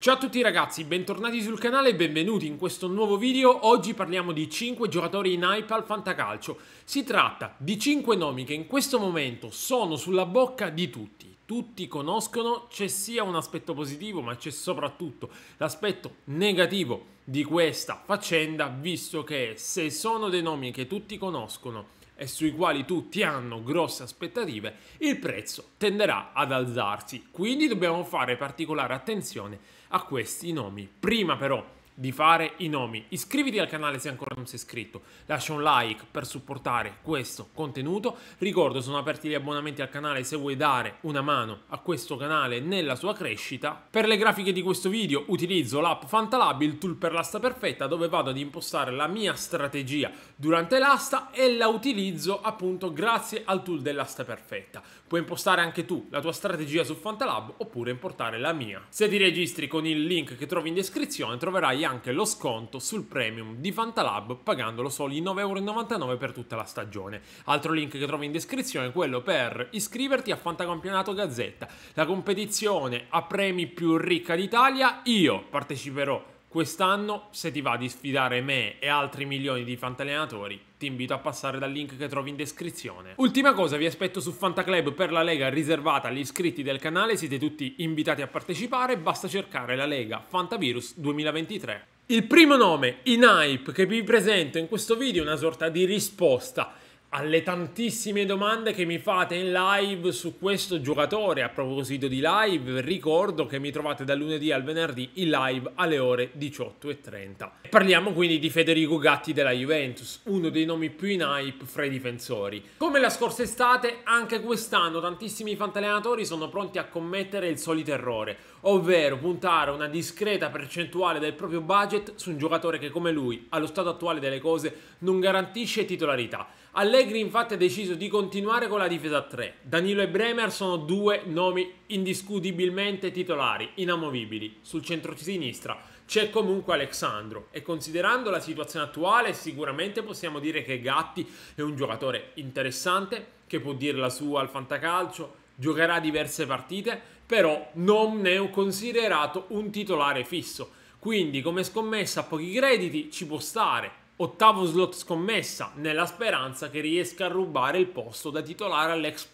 Ciao a tutti ragazzi, bentornati sul canale e benvenuti in questo nuovo video. Oggi parliamo di 5 giocatori in hype al fantacalcio. Si tratta di 5 nomi che in questo momento sono sulla bocca di tutti. Tutti conoscono, c'è sia un aspetto positivo, ma c'è soprattutto l'aspetto negativo di questa faccenda, visto che se sono dei nomi che tutti conoscono e sui quali tutti hanno grosse aspettative, il prezzo tenderà ad alzarsi. Quindi dobbiamo fare particolare attenzione a questi nomi. Prima però di fare i nomi, iscriviti al canale se ancora non sei iscritto, lascia un like per supportare questo contenuto, ricordo sono aperti gli abbonamenti al canale se vuoi dare una mano a questo canale nella sua crescita. Per le grafiche di questo video utilizzo l'app Fantalab, il tool per l'asta perfetta dove vado ad impostare la mia strategia durante l'asta e la utilizzo appunto grazie al tool dell'asta perfetta. Puoi impostare anche tu la tua strategia su Fantalab oppure importare la mia. Se ti registri con il link che trovi in descrizione troverai anche lo sconto sul premium di Fantalab pagandolo soli 9,99€ per tutta la stagione. Altro link che trovi in descrizione è quello per iscriverti a Fantacampionato Gazzetta, la competizione a premi più ricca d'Italia. Io parteciperò Quest'anno, se ti va di sfidare me e altri milioni di fantallenatori, ti invito a passare dal link che trovi in descrizione. Ultima cosa, vi aspetto su Fantaclub per la Lega riservata agli iscritti del canale, siete tutti invitati a partecipare, basta cercare la Lega Fantavirus 2023. Il primo nome in hype che vi presento in questo video è una sorta di risposta alle tantissime domande che mi fate in live su questo giocatore. A proposito di live, ricordo che mi trovate dal lunedì al venerdì in live alle ore 18.30. Parliamo quindi di Federico Gatti della Juventus, uno dei nomi più in hype fra i difensori. Come la scorsa estate, anche quest'anno tantissimi fantallenatori sono pronti a commettere il solito errore, ovvero puntare una discreta percentuale del proprio budget su un giocatore che come lui, allo stato attuale delle cose, non garantisce titolarità. Allegri infatti ha deciso di continuare con la difesa a 3. Danilo e Bremer sono due nomi indiscutibilmente titolari, inamovibili. Sul centro-sinistra c'è comunque Alexandro e considerando la situazione attuale sicuramente possiamo dire che Gatti è un giocatore interessante che può dire la sua al fantacalcio, giocherà diverse partite però non è considerato un titolare fisso. Quindi come scommessa a pochi crediti ci può stare. Ottavo slot scommessa nella speranza che riesca a rubare il posto da titolare all'ex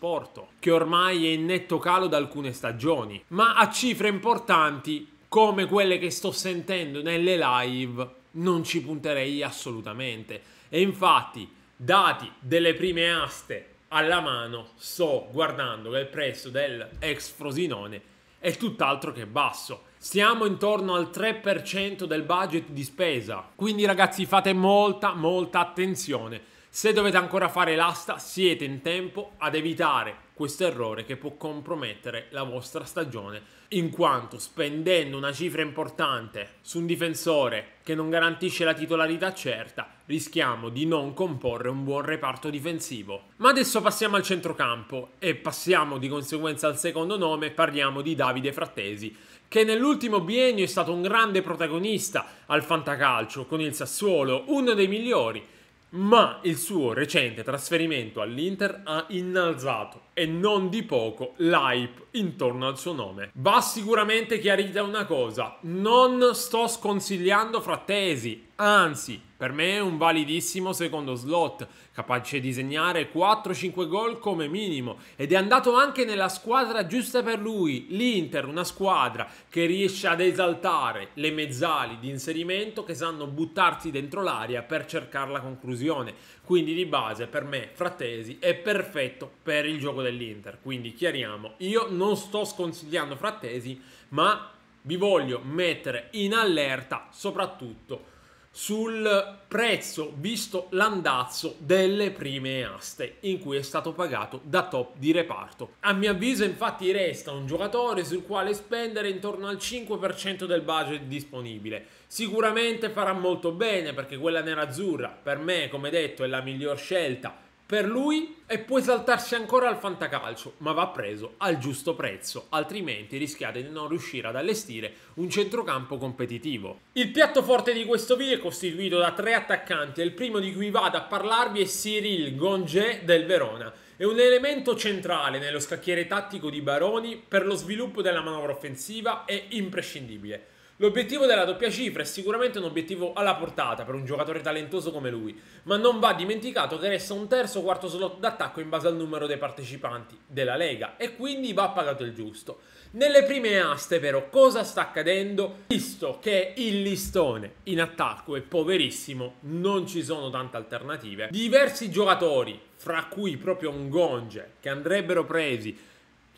che ormai è in netto calo da alcune stagioni, ma a cifre importanti come quelle che sto sentendo nelle live non ci punterei assolutamente. E infatti, dati delle prime aste alla mano sto guardando che il prezzo del ex Frosinone è tutt'altro che basso. Siamo intorno al 3% del budget di spesa. Quindi ragazzi fate molta molta attenzione. Se dovete ancora fare l'asta siete in tempo ad evitare questo errore che può compromettere la vostra stagione, in quanto spendendo una cifra importante su un difensore che non garantisce la titolarità certa, rischiamo di non comporre un buon reparto difensivo. Ma adesso passiamo al centrocampo e passiamo di conseguenza al secondo nome, parliamo di Davide Frattesi, che nell'ultimo biennio è stato un grande protagonista al fantacalcio con il Sassuolo, uno dei migliori, ma il suo recente trasferimento all'Inter ha innalzato e non di poco l'hype intorno al suo nome. Va sicuramente chiarita una cosa, non sto sconsigliando frattesi, anzi, per me è un validissimo secondo slot, capace di segnare 4-5 gol come minimo ed è andato anche nella squadra giusta per lui, l'Inter, una squadra che riesce ad esaltare le mezzali di inserimento che sanno buttarsi dentro l'aria per cercare la conclusione. Quindi di base per me Frattesi è perfetto per il gioco dell'Inter. Quindi chiariamo, io non sto sconsigliando Frattesi, ma vi voglio mettere in allerta soprattutto sul prezzo, visto l'andazzo delle prime aste in cui è stato pagato da top di reparto. A mio avviso infatti resta un giocatore sul quale spendere intorno al 5% del budget disponibile. Sicuramente farà molto bene perché quella nerazzurra per me, come detto, è la miglior scelta per lui e può esaltarsi ancora al fantacalcio, ma va preso al giusto prezzo, altrimenti rischiate di non riuscire ad allestire un centrocampo competitivo. Il piatto forte di questo video è costituito da tre attaccanti e il primo di cui vado a parlarvi è Cyril Gongé del Verona. È un elemento centrale nello scacchiere tattico di Baroni per lo sviluppo della manovra offensiva e imprescindibile. L'obiettivo della doppia cifra è sicuramente un obiettivo alla portata per un giocatore talentoso come lui, ma non va dimenticato che resta un terzo o quarto slot d'attacco in base al numero dei partecipanti della Lega e quindi va pagato il giusto. Nelle prime aste però cosa sta accadendo? Visto che il listone in attacco è poverissimo, non ci sono tante alternative, diversi giocatori, fra cui proprio un Gonge, che andrebbero presi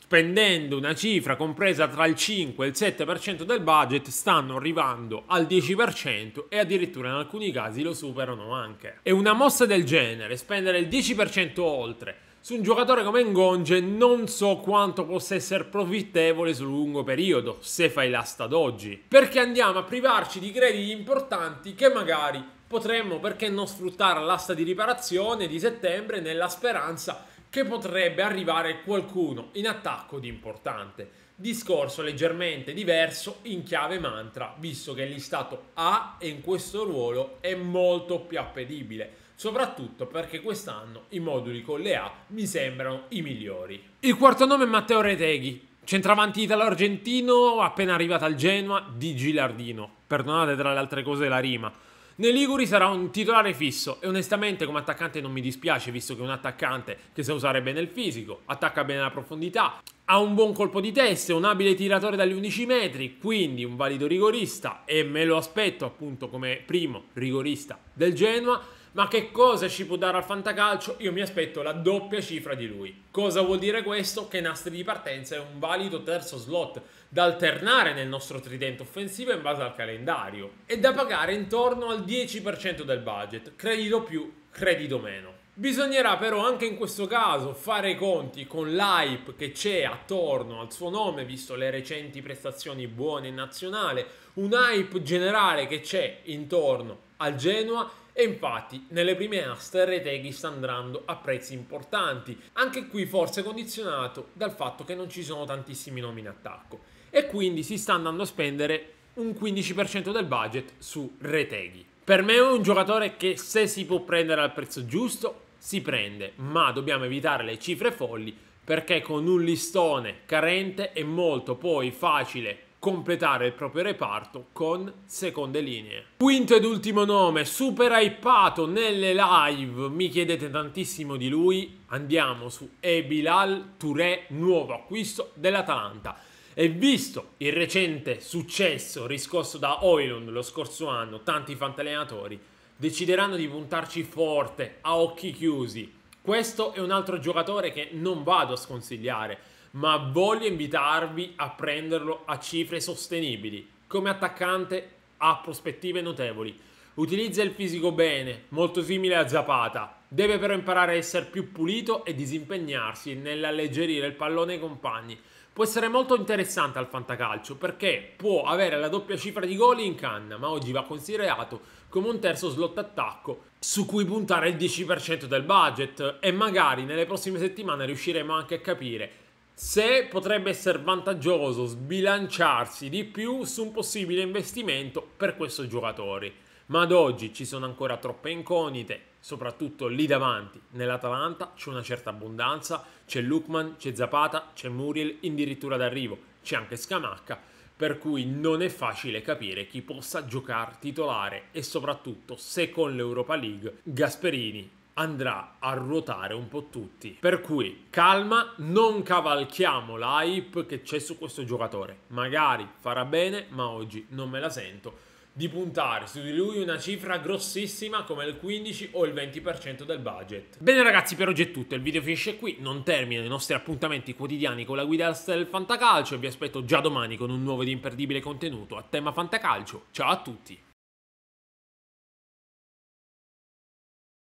spendendo una cifra compresa tra il 5 e il 7% del budget, stanno arrivando al 10% e addirittura in alcuni casi lo superano anche. E una mossa del genere, spendere il 10% oltre, su un giocatore come Ngonge non so quanto possa essere profittevole sul lungo periodo, se fai l'asta ad oggi. Perché andiamo a privarci di crediti importanti che magari potremmo, perché non sfruttare l'asta di riparazione di settembre nella speranza che potrebbe arrivare qualcuno in attacco di importante. Discorso leggermente diverso in chiave mantra, visto che l'istato A in questo ruolo è molto più appetibile soprattutto perché quest'anno i moduli con le A mi sembrano i migliori. Il quarto nome è Matteo Reteghi, centravanti italo-argentino appena arrivato al Genoa di Gilardino. Perdonate tra le altre cose la rima. Nei Liguri sarà un titolare fisso e onestamente come attaccante non mi dispiace visto che è un attaccante che sa usare bene il fisico, attacca bene la profondità, ha un buon colpo di testa, un abile tiratore dagli 11 metri, quindi un valido rigorista e me lo aspetto appunto come primo rigorista del Genoa ma che cosa ci può dare al fantacalcio? Io mi aspetto la doppia cifra di lui. Cosa vuol dire questo? Che Nastri di partenza è un valido terzo slot da alternare nel nostro tridente offensivo in base al calendario e da pagare intorno al 10% del budget, credito più, credito meno. Bisognerà però anche in questo caso fare i conti con l'hype che c'è attorno al suo nome, visto le recenti prestazioni buone in nazionale, un hype generale che c'è intorno al Genoa e infatti nelle prime aste Reteghi sta andando a prezzi importanti, anche qui forse condizionato dal fatto che non ci sono tantissimi nomi in attacco e quindi si sta andando a spendere un 15% del budget su Reteghi. Per me è un giocatore che se si può prendere al prezzo giusto si prende, ma dobbiamo evitare le cifre folli perché con un listone carente è molto poi facile completare il proprio reparto con seconde linee. Quinto ed ultimo nome, super hypato nelle live, mi chiedete tantissimo di lui, andiamo su Ebilal Touré, nuovo acquisto dell'Atalanta. E visto il recente successo riscosso da Oilon lo scorso anno, tanti fantallenatori, decideranno di puntarci forte, a occhi chiusi. Questo è un altro giocatore che non vado a sconsigliare, ma voglio invitarvi a prenderlo a cifre sostenibili. Come attaccante ha prospettive notevoli. Utilizza il fisico bene, molto simile a Zapata. Deve però imparare a essere più pulito e disimpegnarsi nell'alleggerire il pallone ai compagni. Può essere molto interessante al fantacalcio perché può avere la doppia cifra di gol in canna, ma oggi va considerato come un terzo slot attacco su cui puntare il 10% del budget e magari nelle prossime settimane riusciremo anche a capire se potrebbe essere vantaggioso sbilanciarsi di più su un possibile investimento per questo giocatore ma ad oggi ci sono ancora troppe incognite, soprattutto lì davanti. Nell'Atalanta c'è una certa abbondanza, c'è Lukman, c'è Zapata, c'è Muriel addirittura d'arrivo, c'è anche Scamacca, per cui non è facile capire chi possa giocare titolare e soprattutto se con l'Europa League Gasperini andrà a ruotare un po' tutti. Per cui calma, non cavalchiamo l'hype che c'è su questo giocatore. Magari farà bene, ma oggi non me la sento di puntare su di lui una cifra grossissima come il 15 o il 20% del budget. Bene ragazzi per oggi è tutto, il video finisce qui, non termina i nostri appuntamenti quotidiani con la guida del Fantacalcio e vi aspetto già domani con un nuovo ed imperdibile contenuto a tema Fantacalcio. Ciao a tutti!